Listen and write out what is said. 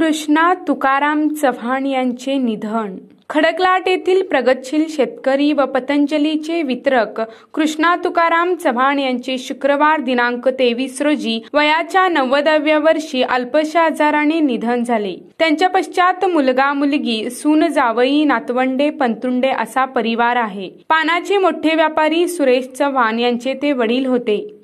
कृष्णा तुकाराम चव्हाण यांचे निधन खडकलाट येथील प्रगतशील शेतकरी व पतंजलीचे वितरक कृष्णा तुकाराम चव्हाण यांचे शुक्रवार दिनांक तेवीस रोजी वयाच्या नव्वदव्या वर्षी अल्पशा आजाराने निधन झाले त्यांच्या पश्चात मुलगा मुलगी सून जावई नातवंडे पंतुंडे असा परिवार आहे पानाचे मोठे व्यापारी सुरेश चव्हाण यांचे ते वडील होते